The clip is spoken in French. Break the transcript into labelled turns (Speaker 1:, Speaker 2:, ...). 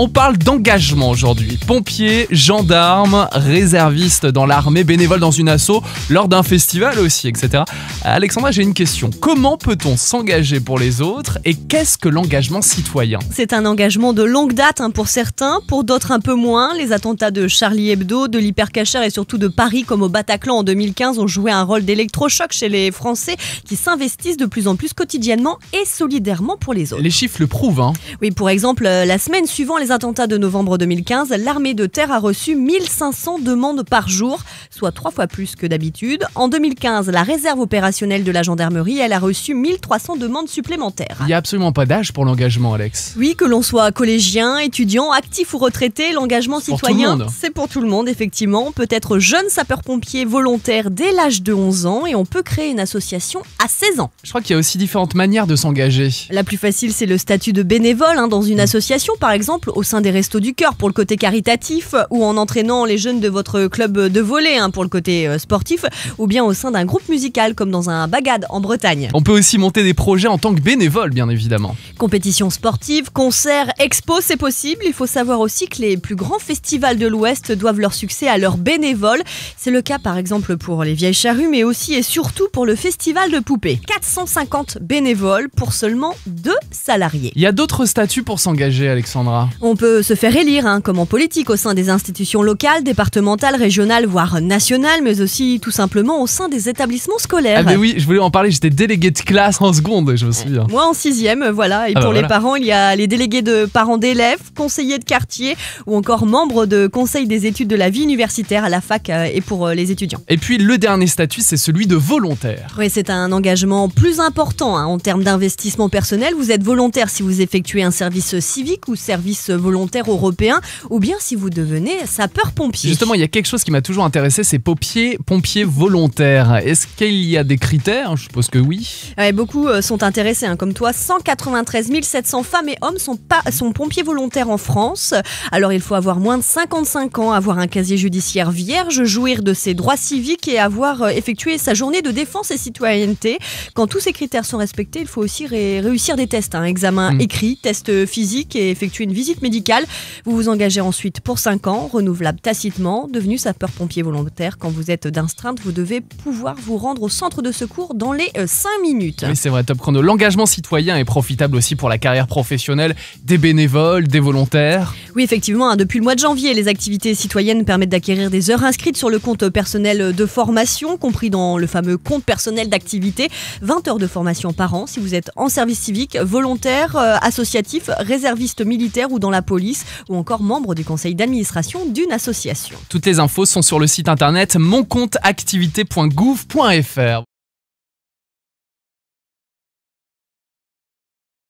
Speaker 1: On parle d'engagement aujourd'hui. Pompiers, gendarmes, réservistes dans l'armée, bénévoles dans une assaut, lors d'un festival aussi, etc. Alexandra, j'ai une question. Comment peut-on s'engager pour les autres et qu'est-ce que l'engagement citoyen
Speaker 2: C'est un engagement de longue date hein, pour certains, pour d'autres un peu moins. Les attentats de Charlie Hebdo, de l'hypercacher et surtout de Paris comme au Bataclan en 2015 ont joué un rôle d'électrochoc chez les Français qui s'investissent de plus en plus quotidiennement et solidairement pour les autres.
Speaker 1: Les chiffres le prouvent. Hein.
Speaker 2: Oui, pour exemple, euh, la semaine suivante les attentats de novembre 2015, l'armée de terre a reçu 1500 demandes par jour, soit trois fois plus que d'habitude. En 2015, la réserve opérationnelle de la gendarmerie, elle a reçu
Speaker 1: 1300 demandes supplémentaires. Il n'y a absolument pas d'âge pour l'engagement, Alex.
Speaker 2: Oui, que l'on soit collégien, étudiant, actif ou retraité, l'engagement citoyen, c'est pour tout le monde, effectivement. On peut être jeune sapeur-pompier volontaire dès l'âge de 11 ans et on peut créer une association à 16 ans.
Speaker 1: Je crois qu'il y a aussi différentes manières de s'engager.
Speaker 2: La plus facile, c'est le statut de bénévole hein, dans une mmh. association, par exemple, au sein des Restos du Cœur pour le côté caritatif, ou en entraînant les jeunes de votre club de volley hein, pour le côté euh, sportif, ou bien au sein d'un groupe musical comme dans un bagade en Bretagne. On
Speaker 1: peut aussi monter des projets en tant que bénévole, bien évidemment.
Speaker 2: Compétitions sportives, concerts, expos, c'est possible. Il faut savoir aussi que les plus grands festivals de l'Ouest doivent leur succès à leurs bénévoles. C'est le cas par exemple pour les Vieilles Charrues, mais aussi et surtout pour le Festival de Poupées. 450 bénévoles pour seulement deux
Speaker 1: salariés. Il y a d'autres statuts pour s'engager, Alexandra
Speaker 2: on peut se faire élire, hein, comme en politique, au sein des institutions locales, départementales, régionales, voire nationales, mais aussi tout simplement au sein des établissements scolaires. Ah mais oui,
Speaker 1: je voulais en parler, j'étais délégué de classe en seconde, je me souviens. Hein.
Speaker 2: Moi en sixième, voilà. Et ah, pour bah, les parents, il y a les délégués de parents d'élèves, conseillers de quartier ou encore membres de conseils des études de la vie universitaire à la fac euh, et pour euh, les étudiants.
Speaker 1: Et puis le dernier statut, c'est celui de volontaire.
Speaker 2: Oui, c'est un engagement plus important hein, en termes d'investissement personnel. Vous êtes volontaire si vous effectuez un service civique ou service volontaire européen ou bien si vous devenez sapeur-pompier. Justement,
Speaker 1: il y a quelque chose qui m'a toujours intéressé, c'est pompiers, pompier volontaires. Est-ce qu'il y a des critères Je suppose que oui.
Speaker 2: beaucoup euh, sont intéressés, hein, comme toi. 193 700 femmes et hommes sont, pompiers volontaires en France. Alors il faut avoir moins de 55 ans, avoir un casier judiciaire vierge, jouir de ses droits civiques et avoir euh, effectué sa journée de défense et citoyenneté. Quand tous ces critères sont respectés, il faut aussi réussir des tests, un hein, examen mm. écrit, test euh, physique et effectuer une visite médicale. Vous vous engagez ensuite pour 5 ans, renouvelable tacitement. Devenu sapeur-pompier volontaire, quand vous êtes d'instreinte, vous devez pouvoir vous rendre au centre de secours dans les 5 euh, minutes. c'est vrai, top
Speaker 1: chrono. L'engagement citoyen est profitable aussi pour la carrière professionnelle des bénévoles, des volontaires.
Speaker 2: Oui, effectivement, hein, depuis le mois de janvier, les activités citoyennes permettent d'acquérir des heures inscrites sur le compte personnel de formation, compris dans le fameux compte personnel d'activité. 20 heures de formation par an si vous êtes en service civique, volontaire, euh, associatif, réserviste militaire ou dans la police ou encore membre du conseil d'administration d'une association.
Speaker 1: Toutes les infos sont sur le site internet moncompteactivité.gouv.fr.